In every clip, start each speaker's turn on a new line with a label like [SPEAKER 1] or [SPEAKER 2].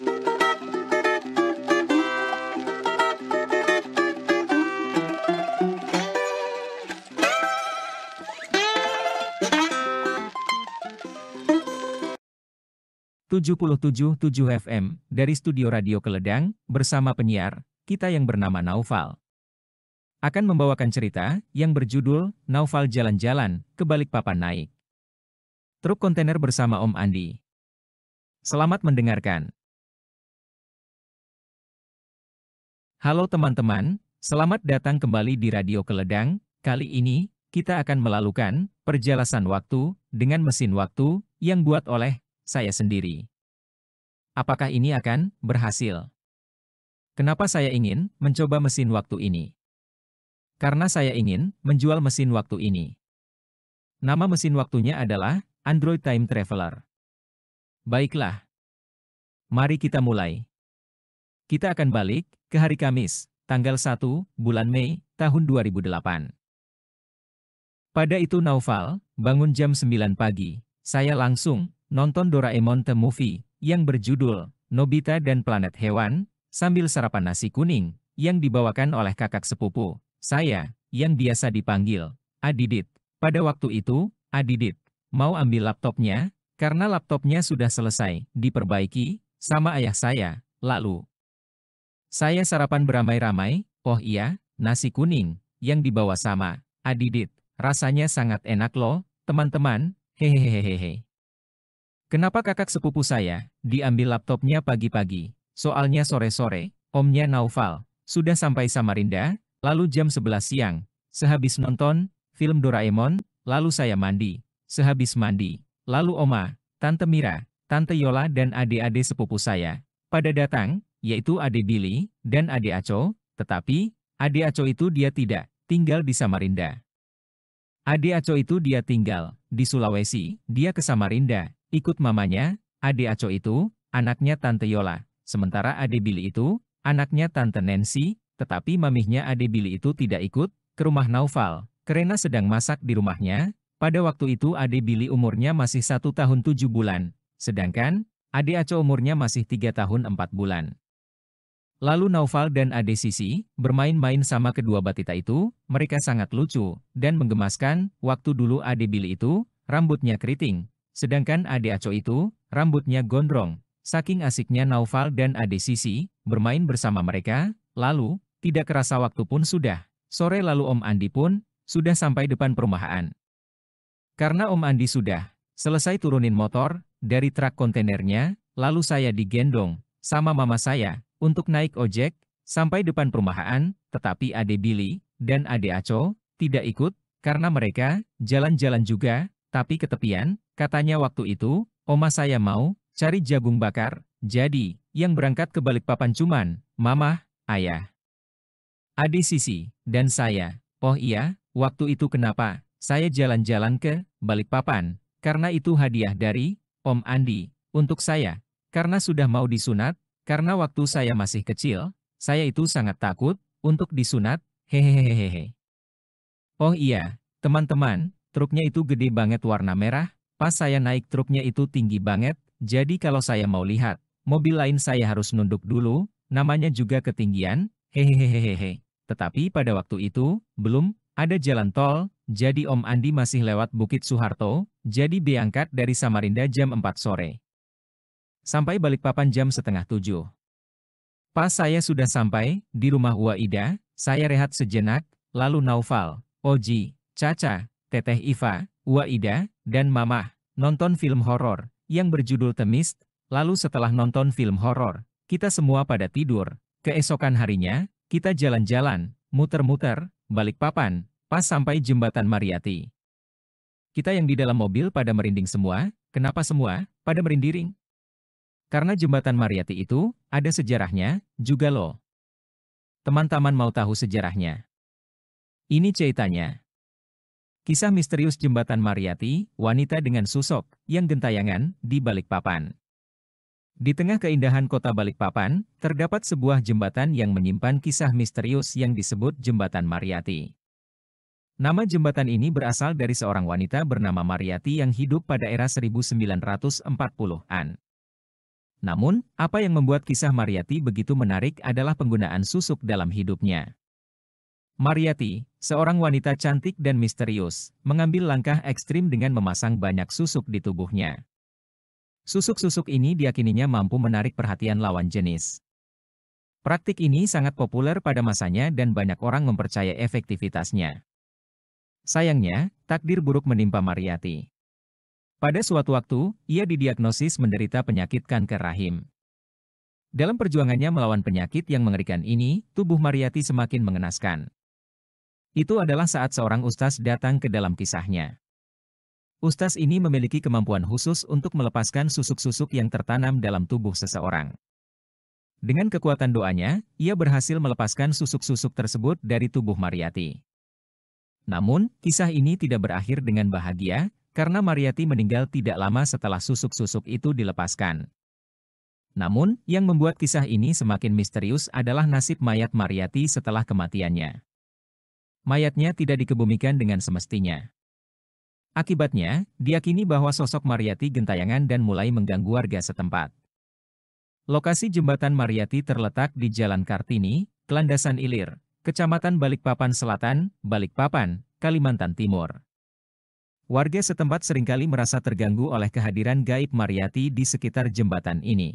[SPEAKER 1] 77.7 FM dari Studio Radio Keledang bersama penyiar kita yang bernama Naufal. Akan membawakan cerita yang berjudul Naufal Jalan-Jalan Kebalik Papan Naik. Truk kontainer bersama Om Andi. Selamat mendengarkan. Halo teman-teman, selamat datang kembali di Radio Keledang. Kali ini, kita akan melalukan perjalasan waktu dengan mesin waktu yang buat oleh saya sendiri. Apakah ini akan berhasil? Kenapa saya ingin mencoba mesin waktu ini? Karena saya ingin menjual mesin waktu ini. Nama mesin waktunya adalah Android Time Traveler. Baiklah. Mari kita mulai. Kita akan balik ke hari Kamis, tanggal 1, bulan Mei, tahun 2008. Pada itu Naufal, bangun jam 9 pagi, saya langsung nonton Doraemon The Movie yang berjudul Nobita dan Planet Hewan sambil sarapan nasi kuning yang dibawakan oleh kakak sepupu, saya, yang biasa dipanggil Adidit. Pada waktu itu, Adidit mau ambil laptopnya karena laptopnya sudah selesai diperbaiki sama ayah saya, lalu saya sarapan beramai-ramai, oh iya, nasi kuning, yang dibawa sama, Adidit. Rasanya sangat enak loh, teman-teman, hehehehehe. Kenapa kakak sepupu saya, diambil laptopnya pagi-pagi, soalnya sore-sore, omnya Naufal, sudah sampai Samarinda, lalu jam 11 siang, sehabis nonton, film Doraemon, lalu saya mandi, sehabis mandi, lalu oma, tante Mira, tante Yola dan adik-adik sepupu saya, pada datang, yaitu Ade Billy dan Ade Aco, tetapi Ade Aco itu dia tidak tinggal di Samarinda. Ade Aco itu dia tinggal di Sulawesi, dia ke Samarinda, ikut mamanya, Ade Aco itu anaknya Tante Yola, sementara Ade Billy itu anaknya Tante Nancy, tetapi mamihnya Ade Billy itu tidak ikut ke rumah Naufal, karena sedang masak di rumahnya, pada waktu itu Ade Billy umurnya masih satu tahun tujuh bulan, sedangkan Ade Aco umurnya masih tiga tahun empat bulan. Lalu Naufal dan Ade Sisi bermain-main sama kedua batita itu, mereka sangat lucu dan menggemaskan. Waktu dulu Ade Billy itu, rambutnya keriting, sedangkan Ade Aco itu, rambutnya gondrong. Saking asiknya Naufal dan Ade Sisi bermain bersama mereka, lalu tidak kerasa waktu pun sudah. Sore lalu Om Andi pun sudah sampai depan perumahan. Karena Om Andi sudah selesai turunin motor dari truk kontainernya, lalu saya digendong sama mama saya untuk naik ojek, sampai depan perumahan, tetapi Ade Billy dan Ade Aco tidak ikut, karena mereka jalan-jalan juga, tapi ketepian, katanya waktu itu, Oma saya mau cari jagung bakar, jadi yang berangkat ke Balikpapan cuman Mamah, Ayah. Ade Sisi, dan saya. Oh iya, waktu itu kenapa saya jalan-jalan ke Balikpapan, karena itu hadiah dari Om Andi untuk saya, karena sudah mau disunat, karena waktu saya masih kecil, saya itu sangat takut untuk disunat, hehehehehe. Oh iya, teman-teman, truknya itu gede banget warna merah, pas saya naik truknya itu tinggi banget, jadi kalau saya mau lihat, mobil lain saya harus nunduk dulu, namanya juga ketinggian, hehehehehe. Tetapi pada waktu itu, belum ada jalan tol, jadi Om Andi masih lewat Bukit Soeharto. jadi diangkat dari Samarinda jam 4 sore. Sampai Balikpapan jam setengah tujuh. Pas saya sudah sampai, di rumah Waida, saya rehat sejenak, lalu Naufal, Oji, Caca, Teteh Iva, Waida, dan Mama, nonton film horor, yang berjudul Temist, lalu setelah nonton film horor, kita semua pada tidur. Keesokan harinya, kita jalan-jalan, muter-muter, balik papan, pas sampai jembatan Mariati. Kita yang di dalam mobil pada merinding semua, kenapa semua, pada merinding? Karena jembatan Mariati itu, ada sejarahnya, juga loh. Teman-teman mau tahu sejarahnya? Ini ceritanya. Kisah misterius jembatan Mariati, wanita dengan susok, yang gentayangan, di Balikpapan. Di tengah keindahan kota Balikpapan, terdapat sebuah jembatan yang menyimpan kisah misterius yang disebut Jembatan Mariati. Nama jembatan ini berasal dari seorang wanita bernama Mariati yang hidup pada era 1940-an. Namun, apa yang membuat kisah Mariati begitu menarik adalah penggunaan susuk dalam hidupnya. Mariati, seorang wanita cantik dan misterius, mengambil langkah ekstrim dengan memasang banyak susuk di tubuhnya. Susuk-susuk ini diakininya mampu menarik perhatian lawan jenis. Praktik ini sangat populer pada masanya dan banyak orang mempercaya efektivitasnya. Sayangnya, takdir buruk menimpa Mariati. Pada suatu waktu, ia didiagnosis menderita penyakit kanker rahim. Dalam perjuangannya melawan penyakit yang mengerikan ini, tubuh Mariati semakin mengenaskan. Itu adalah saat seorang ustaz datang ke dalam kisahnya. Ustaz ini memiliki kemampuan khusus untuk melepaskan susuk-susuk yang tertanam dalam tubuh seseorang. Dengan kekuatan doanya, ia berhasil melepaskan susuk-susuk tersebut dari tubuh Mariati. Namun, kisah ini tidak berakhir dengan bahagia, karena Mariati meninggal tidak lama setelah susuk-susuk itu dilepaskan. Namun, yang membuat kisah ini semakin misterius adalah nasib mayat Mariati setelah kematiannya. Mayatnya tidak dikebumikan dengan semestinya. Akibatnya, diakini bahwa sosok Mariati gentayangan dan mulai mengganggu warga setempat. Lokasi jembatan Mariati terletak di Jalan Kartini, Kelandasan Ilir, Kecamatan Balikpapan Selatan, Balikpapan, Kalimantan Timur. Warga setempat seringkali merasa terganggu oleh kehadiran gaib Mariati di sekitar jembatan ini.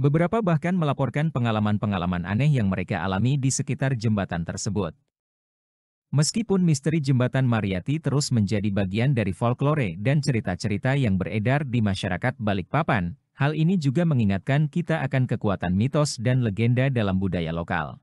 [SPEAKER 1] Beberapa bahkan melaporkan pengalaman-pengalaman aneh yang mereka alami di sekitar jembatan tersebut. Meskipun misteri jembatan Mariati terus menjadi bagian dari folklore dan cerita-cerita yang beredar di masyarakat Balikpapan, hal ini juga mengingatkan kita akan kekuatan mitos dan legenda dalam budaya lokal.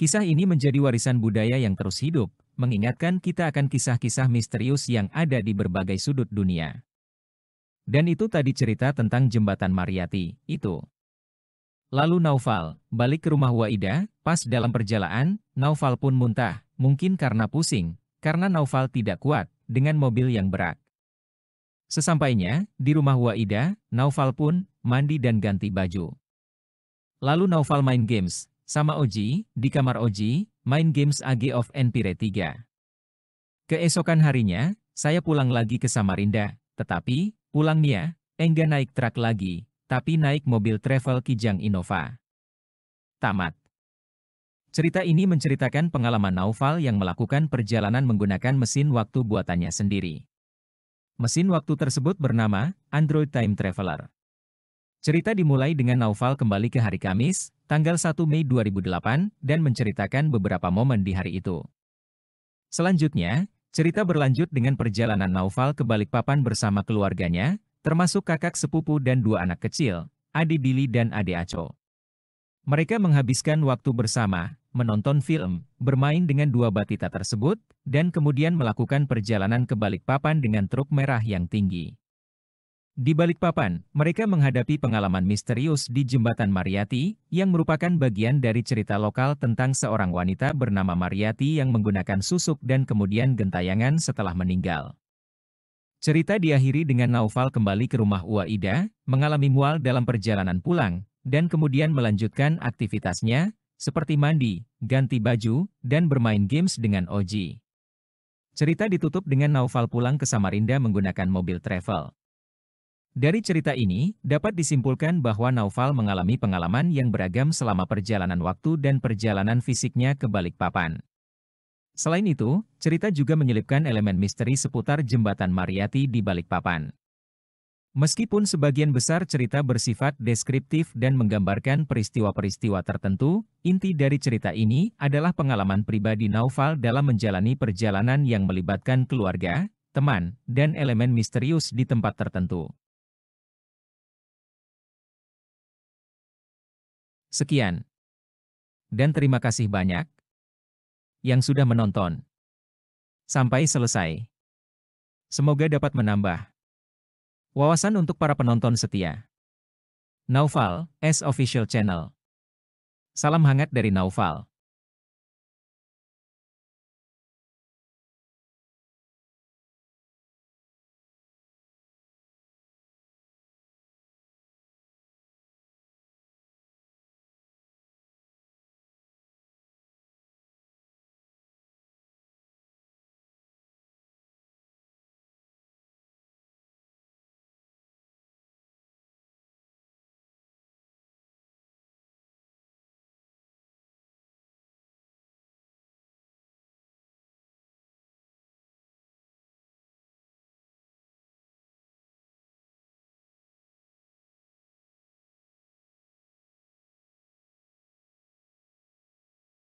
[SPEAKER 1] Kisah ini menjadi warisan budaya yang terus hidup, mengingatkan kita akan kisah-kisah misterius yang ada di berbagai sudut dunia. Dan itu tadi cerita tentang jembatan Mariati, itu. Lalu Naufal, balik ke rumah Waida, pas dalam perjalanan, Naufal pun muntah, mungkin karena pusing, karena Naufal tidak kuat, dengan mobil yang berat. Sesampainya, di rumah Waida, Naufal pun, mandi dan ganti baju. Lalu Naufal main games, sama Oji, di kamar Oji, main games AG of Empire 3. Keesokan harinya, saya pulang lagi ke Samarinda, tetapi, pulangnya, enggak naik truk lagi, tapi naik mobil travel Kijang Innova. Tamat. Cerita ini menceritakan pengalaman Naufal yang melakukan perjalanan menggunakan mesin waktu buatannya sendiri. Mesin waktu tersebut bernama Android Time Traveler. Cerita dimulai dengan Naufal kembali ke hari Kamis, tanggal 1 Mei 2008, dan menceritakan beberapa momen di hari itu. Selanjutnya, cerita berlanjut dengan perjalanan Naufal ke Balikpapan bersama keluarganya, termasuk kakak sepupu dan dua anak kecil, Adi Billy dan Ade Aco. Mereka menghabiskan waktu bersama, menonton film, bermain dengan dua batita tersebut, dan kemudian melakukan perjalanan ke Balikpapan dengan truk merah yang tinggi. Di balik papan, mereka menghadapi pengalaman misterius di Jembatan Mariati, yang merupakan bagian dari cerita lokal tentang seorang wanita bernama Mariati yang menggunakan susuk dan kemudian gentayangan setelah meninggal. Cerita diakhiri dengan Naufal kembali ke rumah Uwaida, mengalami mual dalam perjalanan pulang, dan kemudian melanjutkan aktivitasnya, seperti mandi, ganti baju, dan bermain games dengan Oji. Cerita ditutup dengan Naufal pulang ke Samarinda menggunakan mobil travel. Dari cerita ini, dapat disimpulkan bahwa Naufal mengalami pengalaman yang beragam selama perjalanan waktu dan perjalanan fisiknya ke Balikpapan. Selain itu, cerita juga menyelipkan elemen misteri seputar jembatan Mariati di Balikpapan. Meskipun sebagian besar cerita bersifat deskriptif dan menggambarkan peristiwa-peristiwa tertentu, inti dari cerita ini adalah pengalaman pribadi Naufal dalam menjalani perjalanan yang melibatkan keluarga, teman, dan elemen misterius di tempat tertentu. Sekian. Dan terima kasih banyak yang sudah menonton. Sampai selesai. Semoga dapat menambah wawasan untuk para penonton setia. Naufal, S Official Channel. Salam hangat dari Naufal.